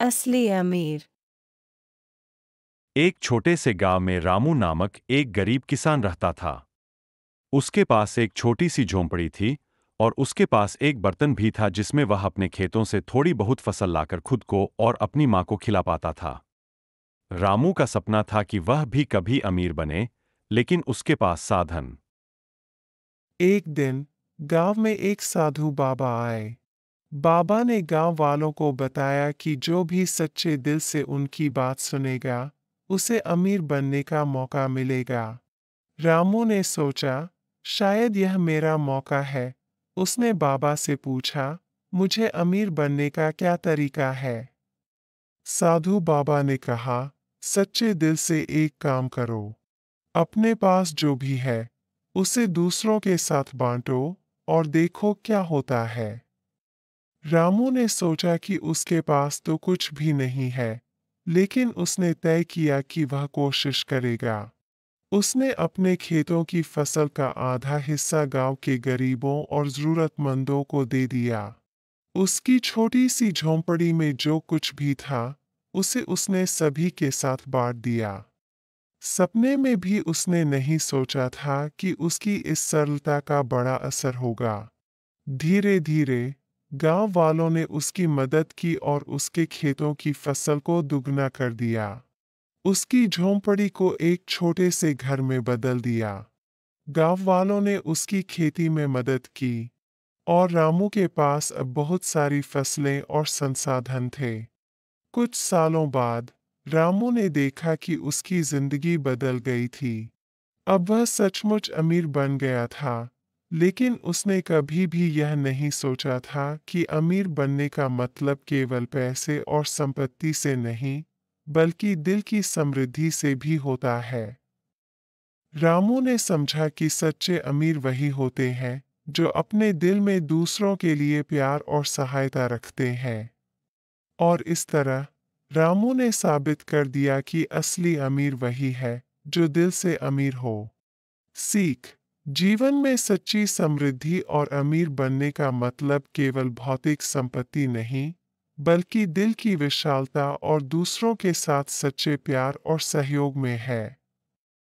असली अमीर एक छोटे से गांव में रामू नामक एक गरीब किसान रहता था उसके पास एक छोटी सी झोंपड़ी थी और उसके पास एक बर्तन भी था जिसमें वह अपने खेतों से थोड़ी बहुत फसल लाकर खुद को और अपनी माँ को खिला पाता था रामू का सपना था कि वह भी कभी अमीर बने लेकिन उसके पास साधन एक दिन गांव में एक साधु बाबा आए बाबा ने गांव वालों को बताया कि जो भी सच्चे दिल से उनकी बात सुनेगा उसे अमीर बनने का मौका मिलेगा रामू ने सोचा शायद यह मेरा मौका है उसने बाबा से पूछा मुझे अमीर बनने का क्या तरीका है साधु बाबा ने कहा सच्चे दिल से एक काम करो अपने पास जो भी है उसे दूसरों के साथ बांटो और देखो क्या होता है रामू ने सोचा कि उसके पास तो कुछ भी नहीं है लेकिन उसने तय किया कि वह कोशिश करेगा उसने अपने खेतों की फसल का आधा हिस्सा गांव के गरीबों और ज़रूरतमंदों को दे दिया उसकी छोटी सी झोंपड़ी में जो कुछ भी था उसे उसने सभी के साथ बांट दिया सपने में भी उसने नहीं सोचा था कि उसकी इस सरलता का बड़ा असर होगा धीरे धीरे गांव वालों ने उसकी मदद की और उसके खेतों की फसल को दुगना कर दिया उसकी झोंपड़ी को एक छोटे से घर में बदल दिया गांव वालों ने उसकी खेती में मदद की और रामू के पास अब बहुत सारी फसलें और संसाधन थे कुछ सालों बाद रामू ने देखा कि उसकी जिंदगी बदल गई थी अब वह सचमुच अमीर बन गया था लेकिन उसने कभी भी यह नहीं सोचा था कि अमीर बनने का मतलब केवल पैसे और संपत्ति से नहीं बल्कि दिल की समृद्धि से भी होता है रामू ने समझा कि सच्चे अमीर वही होते हैं जो अपने दिल में दूसरों के लिए प्यार और सहायता रखते हैं और इस तरह रामू ने साबित कर दिया कि असली अमीर वही है जो दिल से अमीर हो सीख जीवन में सच्ची समृद्धि और अमीर बनने का मतलब केवल भौतिक संपत्ति नहीं बल्कि दिल की विशालता और दूसरों के साथ सच्चे प्यार और सहयोग में है